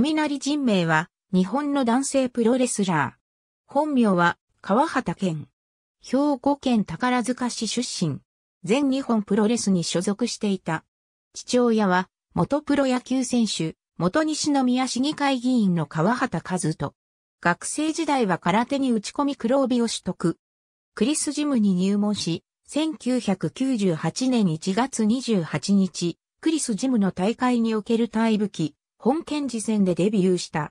雷人名は、日本の男性プロレスラー。本名は、川畑健。兵庫県宝塚市出身。全日本プロレスに所属していた。父親は、元プロ野球選手、元西宮市議会議員の川畑和人。学生時代は空手に打ち込み黒帯を取得。クリスジムに入門し、1998年1月28日、クリスジムの大会における大武器、本県事戦でデビューした。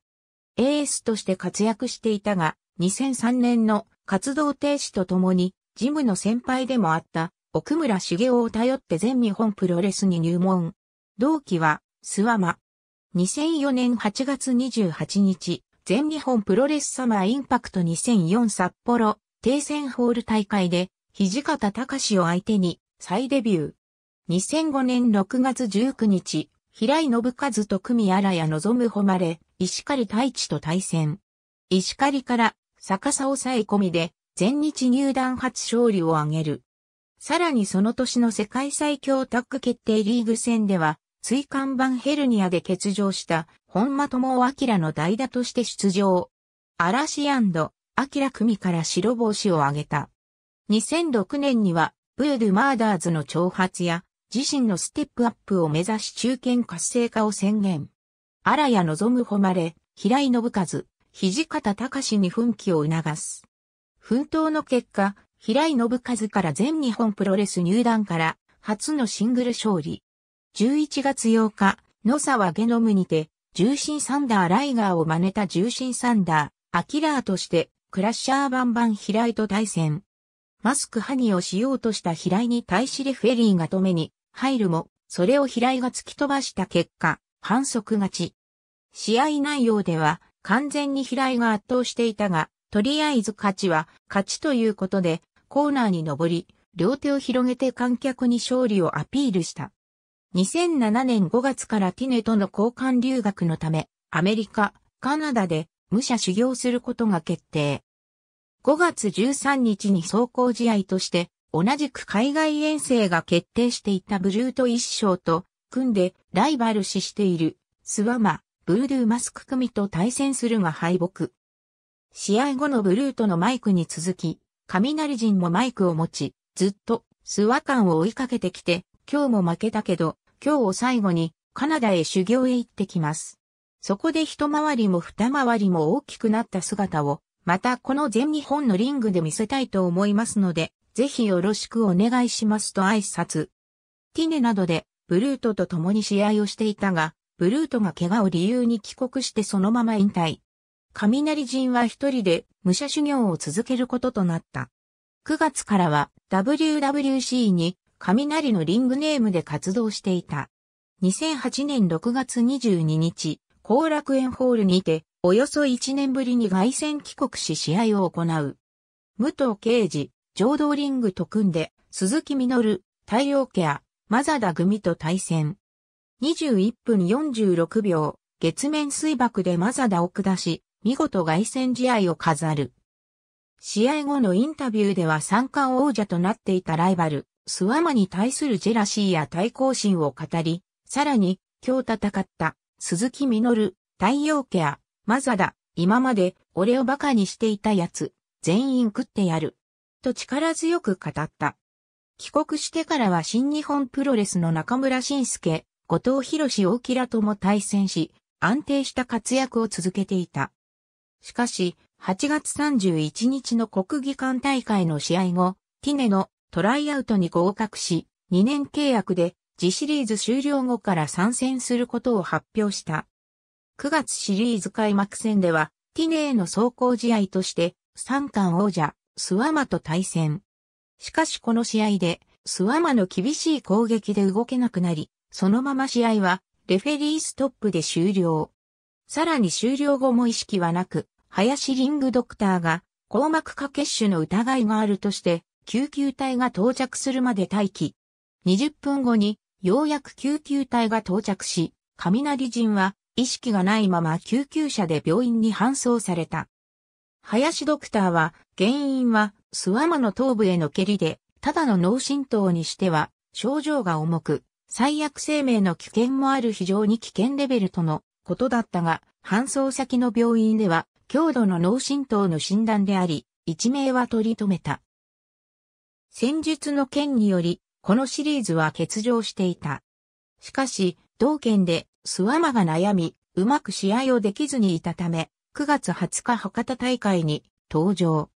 エースとして活躍していたが、2003年の活動停止とともに、ジムの先輩でもあった奥村茂雄を頼って全日本プロレスに入門。同期は、諏訪間。2004年8月28日、全日本プロレスサマーインパクト2004札幌、定戦ホール大会で、土方隆を相手に再デビュー。2005年6月19日、平井信和と組荒谷望む誉れ、石狩太一と対戦。石狩から逆さ抑え込みで全日入団初勝利を挙げる。さらにその年の世界最強タッグ決定リーグ戦では、椎間板ヘルニアで欠場した本間智明の代打として出場。嵐明組から白星を挙げた。2006年には、ブードゥ・マーダーズの挑発や、自身のステップアップを目指し中堅活性化を宣言。荒谷望む誉れ、平井信和、土方隆に奮起を促す。奮闘の結果、平井信和から全日本プロレス入団から初のシングル勝利。11月8日、野沢ゲノムにて、重心サンダーライガーを真似た重心サンダー、アキラーとして、クラッシャーバンバン平井と対戦。マスクハニをしようとした平井に対しレフェリーが止めに、入るも、それを平井が突き飛ばした結果、反則勝ち。試合内容では、完全に平井が圧倒していたが、とりあえず勝ちは勝ちということで、コーナーに登り、両手を広げて観客に勝利をアピールした。2007年5月からティネとの交換留学のため、アメリカ、カナダで武者修行することが決定。5月13日に走行試合として同じく海外遠征が決定していたブルート一章と組んでライバル視しているスワマ、ブードゥーマスク組と対戦するが敗北。試合後のブルートのマイクに続き、雷陣もマイクを持ち、ずっとスワカンを追いかけてきて、今日も負けたけど、今日を最後にカナダへ修行へ行ってきます。そこで一回りも二回りも大きくなった姿を、またこの全日本のリングで見せたいと思いますので、ぜひよろしくお願いしますと挨拶。ティネなどで、ブルートと共に試合をしていたが、ブルートが怪我を理由に帰国してそのまま引退。雷人は一人で武者修行を続けることとなった。9月からは WWC に雷のリングネームで活動していた。2008年6月22日、後楽園ホールにて、およそ1年ぶりに外戦帰国し試合を行う。武藤敬司、浄土リングと組んで、鈴木実、太陽ケア、マザダ組と対戦。21分46秒、月面水爆でマザダを下し、見事凱旋試合を飾る。試合後のインタビューでは三冠王者となっていたライバル、スワマに対するジェラシーや対抗心を語り、さらに、今日戦った、鈴木実、太陽ケア、マザダ、今まで、俺を馬鹿にしていた奴、全員食ってやる。と力強く語った。帰国してからは新日本プロレスの中村晋介、後藤博士大木らとも対戦し、安定した活躍を続けていた。しかし、8月31日の国技館大会の試合後、ティネのトライアウトに合格し、2年契約で、自シリーズ終了後から参戦することを発表した。9月シリーズ開幕戦では、ティネへの走行試合として、三冠王者、スワマと対戦。しかしこの試合で、スワマの厳しい攻撃で動けなくなり、そのまま試合は、レフェリーストップで終了。さらに終了後も意識はなく、林リングドクターが、硬膜下血腫の疑いがあるとして、救急隊が到着するまで待機。20分後に、ようやく救急隊が到着し、雷陣は、意識がないまま救急車で病院に搬送された。林ドクターは、原因は、スワマの頭部への蹴りで、ただの脳震盪にしては、症状が重く、最悪生命の危険もある非常に危険レベルとのことだったが、搬送先の病院では、強度の脳震盪の診断であり、一命は取り留めた。戦術の件により、このシリーズは欠場していた。しかし、同県で、スワマが悩み、うまく試合をできずにいたため、9月20日博多大会に登場。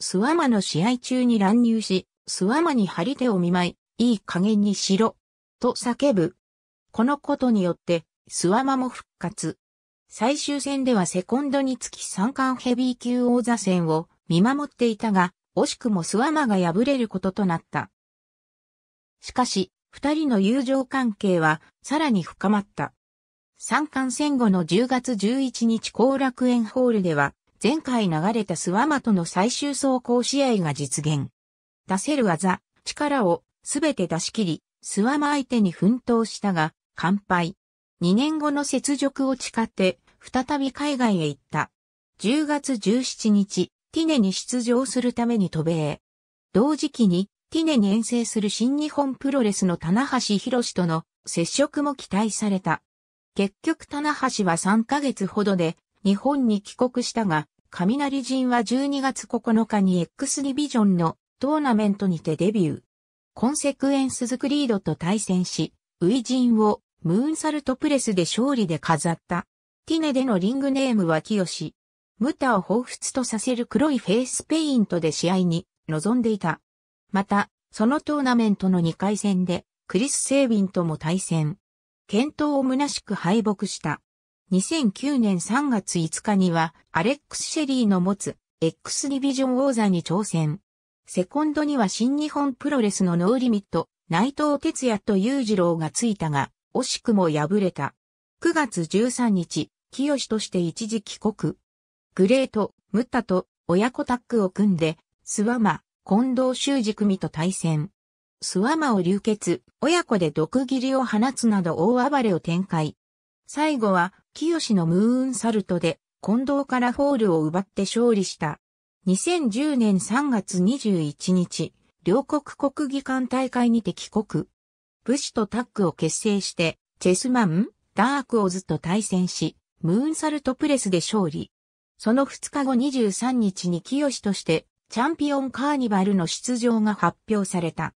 スワマの試合中に乱入し、スワマに張り手を見舞い、いい加減にしろ、と叫ぶ。このことによって、スワマも復活。最終戦ではセコンドにつき三冠ヘビー級王座戦を見守っていたが、惜しくもスワマが敗れることとなった。しかし、二人の友情関係はさらに深まった。三冠戦後の10月11日後楽園ホールでは、前回流れたスワマとの最終走行試合が実現。出せる技、力をすべて出し切り、スワマ相手に奮闘したが、完敗。2年後の雪辱を誓って、再び海外へ行った。10月17日、ティネに出場するために渡米。同時期に、ティネに遠征する新日本プロレスの棚橋博士との接触も期待された。結局棚橋は3ヶ月ほどで日本に帰国したが、雷陣は12月9日に X ディビジョンのトーナメントにてデビュー。コンセクエンスズクリードと対戦し、ウイジンをムーンサルトプレスで勝利で飾った。ティネでのリングネームは清。ムタを彷彿とさせる黒いフェイスペイントで試合に臨んでいた。また、そのトーナメントの2回戦で、クリス・セービンとも対戦。検討を虚しく敗北した。2009年3月5日には、アレックス・シェリーの持つ X ディビジョン王座に挑戦。セコンドには新日本プロレスのノーリミット、内藤哲也と裕次郎がついたが、惜しくも敗れた。9月13日、清として一時帰国。グレート、ムッタと親子タッグを組んで、スワマ、近藤修二組と対戦。スワマを流血、親子で毒斬りを放つなど大暴れを展開。最後は、清のムーンサルトで、近藤からフォールを奪って勝利した。2010年3月21日、両国国技館大会にて帰国。武士とタッグを結成して、チェスマン、ダークオズと対戦し、ムーンサルトプレスで勝利。その2日後23日に清として、チャンピオンカーニバルの出場が発表された。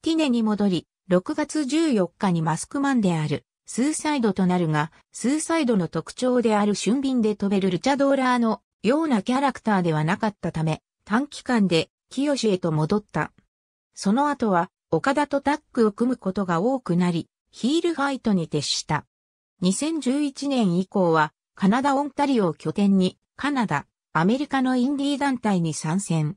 ティネに戻り、6月14日にマスクマンである、スーサイドとなるが、スーサイドの特徴である俊敏で飛べるルチャドーラーのようなキャラクターではなかったため、短期間で清へと戻った。その後は、岡田とタッグを組むことが多くなり、ヒールファイトに徹した。2011年以降は、カナダ・オンタリオを拠点に、カナダ、アメリカのインディー団体に参戦。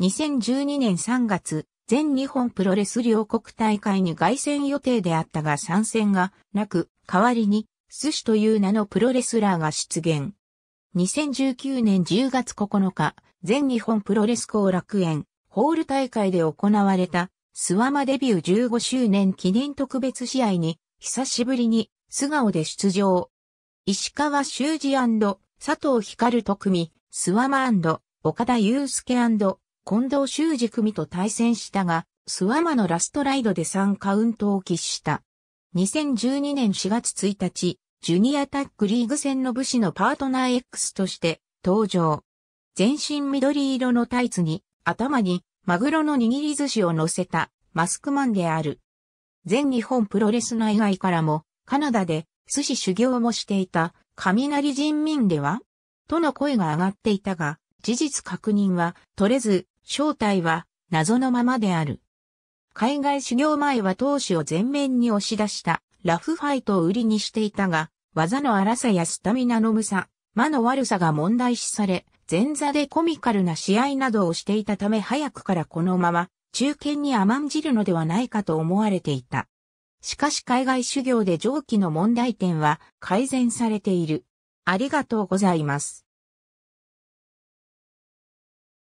2012年3月、全日本プロレス両国大会に凱旋予定であったが参戦がなく、代わりに、寿司という名のプロレスラーが出現。2019年10月9日、全日本プロレス後楽園、ホール大会で行われた、スワマデビュー15周年記念特別試合に、久しぶりに、素顔で出場。石川修二佐藤光と組、スワマ岡田祐介近藤修二組と対戦したが、スワマのラストライドで3カウントを喫した。2012年4月1日、ジュニアタッグリーグ戦の武士のパートナー X として登場。全身緑色のタイツに、頭にマグロの握り寿司を乗せたマスクマンである。全日本プロレス内外からも、カナダで寿司修行もしていた雷人民ではとの声が上がっていたが、事実確認は取れず、正体は謎のままである。海外修行前は投手を前面に押し出したラフファイトを売りにしていたが、技の荒さやスタミナの無さ、魔の悪さが問題視され、前座でコミカルな試合などをしていたため早くからこのまま中堅に甘んじるのではないかと思われていた。しかし海外修行で上記の問題点は改善されている。ありがとうございます。